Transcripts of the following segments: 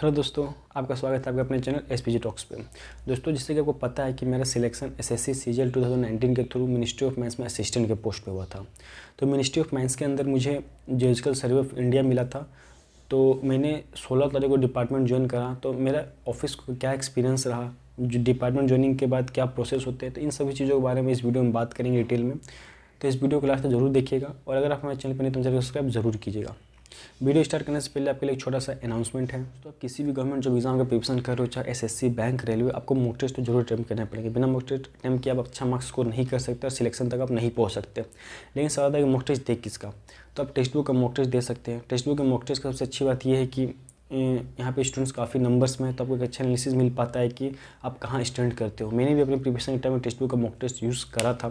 hello दोस्तों आपका स्वागत है आपके अपने चैनल एस पी टॉक्स पे दोस्तों जिससे कि आपको पता है कि मेरा selection S S C two thousand nineteen के थ्रू मिनिस्ट्री ऑफ माइंस में असिस्टेंट के पोस्ट पे हुआ था तो मिनिस्ट्री ऑफ माइंस के अंदर मुझे जियोलॉजिकल सर्वे ऑफ इंडिया मिला था तो मैंने सोलह तारीख को डिपार्टमेंट ज्वाइन करा तो मेरा ऑफिस को क्या एक्सपीरियंस रहा जो डिपार्टमेंट ज्वाइनिंग के बाद क्या प्रोसेस होते हैं तो इन सभी चीज़ों के बारे में इस वीडियो में बात करेंगे डिटेल में तो इस वीडियो को लास्ट तक जरूर देखिएगा और अगर आप हमारे चैनल पर नहीं तो सब्सक्राइब जरूर कीजिएगा वीडियो स्टार्ट करने से पहले आपके लिए एक छोटा सा अनाउंसमेंट है तो आप किसी भी गवर्नमेंट जॉब एग्जाम का प्रिपरेशन कर रहे हो चाहे एसएससी बैंक रेलवे आपको मोक टेस्ट तो जरूर अटैम्प करना पड़ेंगे बिना मोक टेस्ट अटैम्प किया आप अच्छा मार्क्स स्कोर नहीं कर सकते और सिलेक्शन तक आप नहीं पहुँच सकते लेकिन सवाल है कि मोक टेस्ट दे किसका तो आप टेक्स्ट बुक का मोक टेस्ट दे सकते हैं टेक्स्ट बुक के मोक टेस्ट का सबसे अच्छी बात यह है कि यहाँ पे स्टूडेंट्स काफ़ी नंबर्स में तो आपको एक अच्छा एनालिसिस मिल पाता है कि आप कहाँ स्टैंड करते हो मैंने भी अपने प्रिपरेशन के टाइम में टेक्स्ट बुक का मॉक टेस्ट यूज़ करा था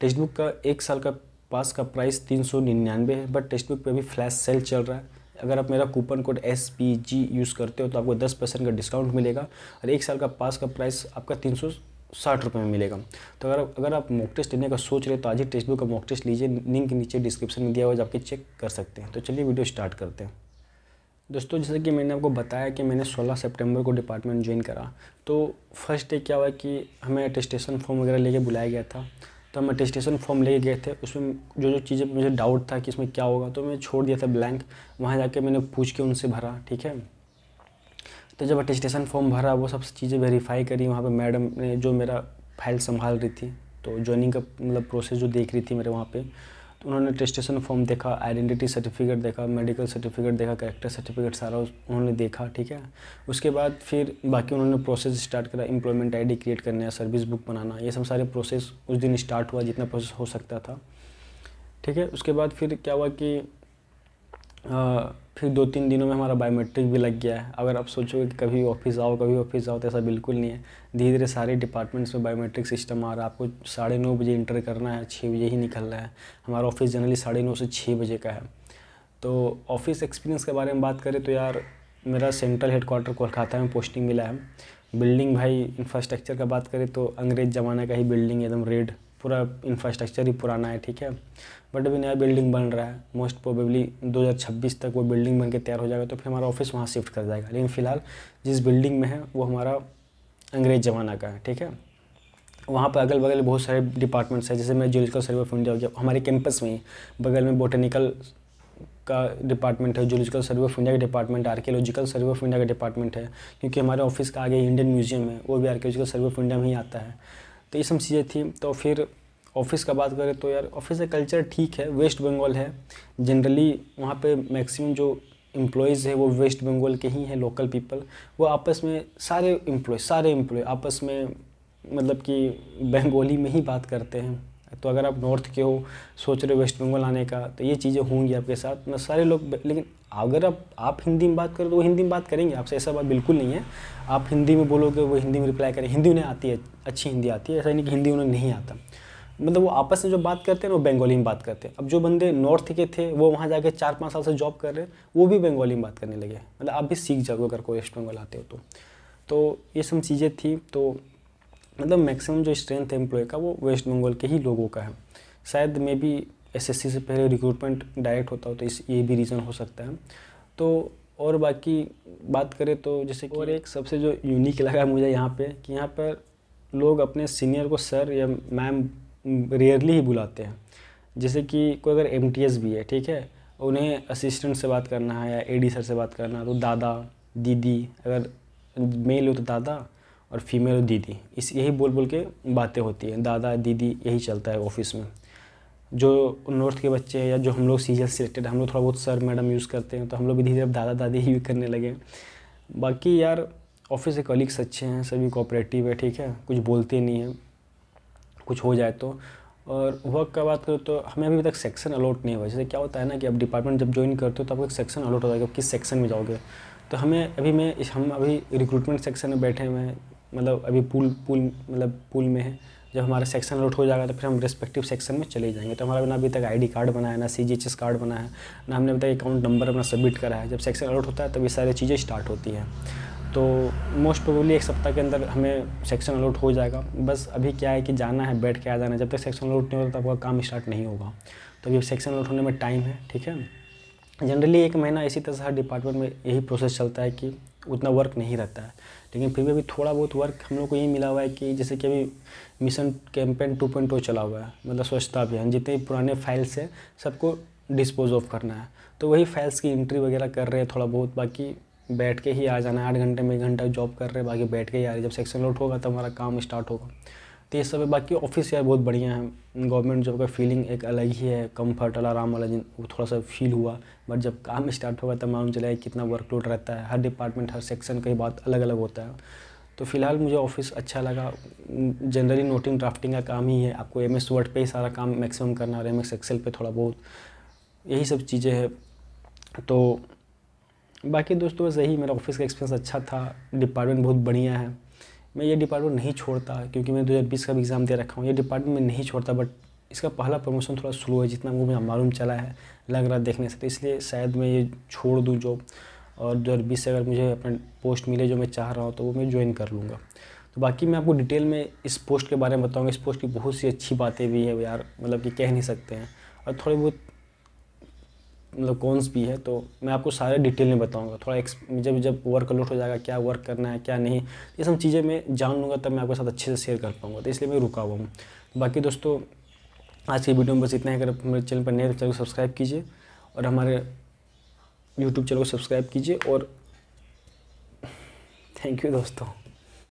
टेक्स्ट बुक का एक साल का पास का प्राइस तीन सौ निन्यानवे है बट टेक्स्ट बुक पर भी फ्लैश सेल चल रहा है अगर आप मेरा coupon code S P G use करते हो तो आपको दस परसेंट का डिस्काउंट मिलेगा और एक साल का पास का प्राइस आपका तीन सौ साठ रुपये में मिलेगा तो अगर अगर आप मॉक टेस्ट लेने का सोच रहे हो तो आज ही टेक्स्ट बुक का मॉक टेस्ट लीजिए लिंक नीचे डिस्क्रिप्शन में दिया हुआ आपके चेक कर सकते हैं तो चलिए वीडियो स्टार्ट करते हैं दोस्तों जैसे कि मैंने आपको बताया कि मैंने 16 सितंबर को डिपार्टमेंट ज्वाइन करा तो फर्स्ट डे क्या हुआ कि हमें अटेस्टेशन फॉर्म वगैरह लेके बुलाया गया था तो हम अटेस्टेशन फॉर्म लेके गए थे उसमें जो जो चीज़ें मुझे डाउट था कि इसमें क्या होगा तो मैंने छोड़ दिया था ब्लैंक वहाँ जाके मैंने पूछ के उनसे भरा ठीक है तो जब अटेस्टेशन फॉर्म भरा वो सब चीज़ें वेरीफाई करी वहाँ पर मैडम ने जो मेरा फाइल संभाल रही थी तो ज्वाइनिंग का मतलब प्रोसेस जो देख रही थी मेरे वहाँ पर उन्होंने रजिस्ट्रेशन फॉर्म देखा आइडेंटिटी सर्टिफिकेट देखा मेडिकल सर्टिफिकेट देखा करेक्टर सर्टिफिकेट सारा उन्होंने देखा ठीक है उसके बाद फिर बाकी उन्होंने प्रोसेस स्टार्ट करा एम्प्लॉयमेंट आईडी क्रिएट या सर्विस बुक बनाना ये सब सारे प्रोसेस उस दिन स्टार्ट हुआ जितना प्रोसेस हो सकता था ठीक है उसके बाद फिर क्या हुआ कि फिर दो तीन दिनों में हमारा बायोमेट्रिक भी लग गया है अगर आप सोचोगे कि कभी ऑफिस आओ कभी ऑफिस जाओ तो ऐसा बिल्कुल नहीं है धीरे धीरे सारे डिपार्टमेंट्स में बायोमेट्रिक सिस्टम आ रहा है आपको साढ़े नौ बजे इंटर करना है छः बजे ही निकलना है हमारा ऑफिस जनरली साढ़े नौ से छः बजे का है तो ऑफिस एक्सपीरियंस के बारे में बात करें तो यार मेरा सेंट्रल हेडकोार्टर कोलकाता में पोस्टिंग मिला है बिल्डिंग भाई इंफ्रास्ट्रक्चर का बात करें तो अंग्रेज ज़माने का ही बिल्डिंग एकदम रेड पूरा इंफ्रास्ट्रक्चर ही पुराना है ठीक है बट अभी नया बिल्डिंग बन रहा है मोस्ट प्रोबेबली 2026 तक वो बिल्डिंग बन के तैयार हो जाएगा तो फिर हमारा ऑफिस वहाँ शिफ्ट कर जाएगा लेकिन फ़िलहाल जिस बिल्डिंग में है वो हमारा अंग्रेज ज़माना का है ठीक है वहाँ पर अगल बगल बहुत सारे डिपार्टमेंट्स हैं जैसे मैं जूलॉजिकल सर्वे ऑफ इंडिया हो गया हमारे कैंपस में बगल में बोटेनिकल का डिपार्टमेंट है जूलॉजिकल सर्वे ऑफ इंडिया का department archaeological survey of India का डिपार्टमेंट है क्योंकि हमारे ऑफिस का आगे इंडियन म्यूजियम है वो भी आर्कियोलॉजिकल सर्वे ऑफ इंडिया में ही आता है तो ये सब चीज़ें थी तो फिर ऑफिस का बात करें तो यार ऑफिस का कल्चर ठीक है वेस्ट बंगाल है जनरली वहाँ पे मैक्सिमम जो एम्प्लॉयज़ है वो वेस्ट बंगाल के ही हैं लोकल पीपल वो आपस में सारे एम्प्लॉय सारे एम्प्लॉय आपस में मतलब कि बंगाली में ही बात करते हैं तो अगर आप नॉर्थ के हो सोच रहे हो वेस्ट बंगाल आने का तो ये चीज़ें होंगी आपके साथ मैं सारे लोग लेकिन अगर आप आप हिंदी में बात करो तो वो हिंदी में बात करेंगे आपसे ऐसा बात बिल्कुल नहीं है आप हिंदी में बोलोगे वो हिंदी में रिप्लाई करें हिंदी उन्हें आती है अच्छी हिंदी आती है ऐसा नहीं कि हिंदी उन्हें नहीं आता मतलब वो आपस में जो बात करते हैं वो बंगाली में बात करते हैं अब जो बंदे नॉर्थ के थे वो वहाँ जाके चार पाँच साल से जॉब कर रहे हैं वो भी बंगाली में बात करने लगे मतलब आप भी सीख जाओगे अगर कोई वेस्ट बंगाल आते हो तो तो ये सब चीज़ें थी तो मतलब मैक्सिमम जो स्ट्रेंथ है एम्प्लॉय का वो वेस्ट बंगाल के ही लोगों का है शायद मे बी सी से पहले रिक्रूटमेंट डायरेक्ट होता हो तो इस ये भी रीज़न हो सकता है तो और बाकी बात करें तो जैसे कि और एक सबसे जो यूनिक लगा मुझे यहाँ पे कि यहाँ पर लोग अपने सीनियर को सर या मैम रेयरली ही बुलाते हैं जैसे कि कोई अगर एम भी है ठीक है उन्हें असिस्टेंट से बात करना है या ए सर से बात करना है तो दादा दीदी अगर मेल हो तो दादा और फीमेल दीदी इस यही बोल बोल के बातें होती हैं दादा दीदी यही चलता है ऑफिस में जो नॉर्थ के बच्चे हैं या जो हम लोग सीजन सिलेक्टेड हम लोग थोड़ा बहुत सर मैडम यूज़ करते हैं तो हम लोग भी धीरे धीरे दादा दादी ही करने लगे बाकी यार ऑफिस के कलीग्स अच्छे हैं सभी कोऑपरेटिव है ठीक है कुछ बोलते नहीं हैं कुछ हो जाए तो और वर्क का बात करो तो हमें अभी तक सेक्शन अलॉट नहीं हुआ जैसे क्या होता है ना कि अब डिपार्टमेंट जब ज्वाइन करते हो तो आपको एक सेक्शन अलॉट होता है कि आप किस सेक्शन में जाओगे तो हमें अभी मैं हम अभी रिक्रूटमेंट सेक्शन में बैठे हुए हैं मतलब अभी पूल पूल मतलब पूल में है जब हमारा सेक्शन आउट हो जाएगा तो फिर हम रेस्पेक्टिव सेक्शन में चले जाएंगे तो हमारा ना अभी तक आईडी कार्ड बना है ना सीजीएचएस कार्ड बना है ना हमने अभी तक अकाउंट नंबर अपना सबमिट करा है जब सेक्शन आउट होता है तब ये सारी चीज़ें स्टार्ट होती हैं तो मोस्ट प्रोबली एक सप्ताह के अंदर हमें सेक्शन अलॉट हो जाएगा बस अभी क्या है कि जाना है बैठ के आ जाना है जब तक सेक्शन अलॉट नहीं होता तब आपका काम स्टार्ट नहीं होगा तो अभी सेक्शन अलॉट होने में टाइम है ठीक है जनरली एक महीना इसी तरह से हर डिपार्टमेंट में यही प्रोसेस चलता है कि उतना वर्क नहीं रहता है लेकिन फिर भी अभी थोड़ा बहुत वर्क हम लोग को यही मिला हुआ है कि जैसे कि अभी मिशन कैंपेन टू पॉइंट चला हुआ है मतलब स्वच्छता अभियान जितने पुराने फाइल्स हैं सबको डिस्पोज ऑफ करना है तो वही फाइल्स की एंट्री वगैरह कर रहे हैं थोड़ा बहुत बाकी बैठ के ही आ जाना है आठ घंटे में एक घंटा जॉब कर रहे हैं बाकी बैठ के ही आ रहे जब सेक्शन लोड होगा तब हमारा काम स्टार्ट होगा तो ये सब है बाकी ऑफिस यार बहुत बढ़िया है गवर्नमेंट जॉब का फीलिंग एक अलग ही है कंफर्ट वाला आराम वाला वो थोड़ा सा फील हुआ बट जब काम स्टार्ट होगा तब मालूम चला कितना वर्कलोड रहता है हर डिपार्टमेंट हर सेक्शन का ही बात अलग अलग होता है तो फिलहाल मुझे ऑफिस अच्छा लगा जनरली नोटिंग ड्राफ्टिंग का काम ही है आपको एम एस वर्ड पर ही सारा काम मैक्सिमम करना और एम एस एक्सेल पर थोड़ा बहुत यही सब चीज़ें हैं तो बाकी दोस्तों बस यही मेरा ऑफिस का एक्सपीरियंस अच्छा था डिपार्टमेंट बहुत बढ़िया है मैं ये डिपार्टमेंट नहीं छोड़ता क्योंकि मैं 2020 का भी एग्ज़ाम दे रखा हूँ ये डिपार्टमेंट मैं नहीं छोड़ता बट इसका पहला प्रमोशन थोड़ा स्लो है जितना मुझे मालूम चला है लग रहा देखने से तो इसलिए शायद मैं ये छोड़ दूँ जॉब और दो हज़ार से अगर मुझे अपना पोस्ट मिले जो मैं चाह रहा हूँ तो वो मैं ज्वाइन कर लूँगा तो बाकी मैं आपको डिटेल में इस पोस्ट के बारे में बताऊँगा इस पोस्ट की बहुत सी अच्छी बातें भी हैं यार मतलब कि कह नहीं सकते हैं और थोड़ी बहुत मतलब कौनस भी है तो मैं आपको सारे डिटेल में बताऊंगा थोड़ा एक्स जब जब वर्कआउट हो जाएगा क्या वर्क करना है क्या नहीं ये सब चीज़ें मैं जान लूँगा तब मैं आपके साथ अच्छे से शेयर कर पाऊँगा तो इसलिए मैं रुका हुआ हूँ बाकी दोस्तों आज की वीडियो में बस इतना ही अगर मेरे चैनल पर नए तो चैनल को सब्सक्राइब कीजिए और हमारे यूट्यूब चैनल को सब्सक्राइब कीजिए और थैंक यू दोस्तों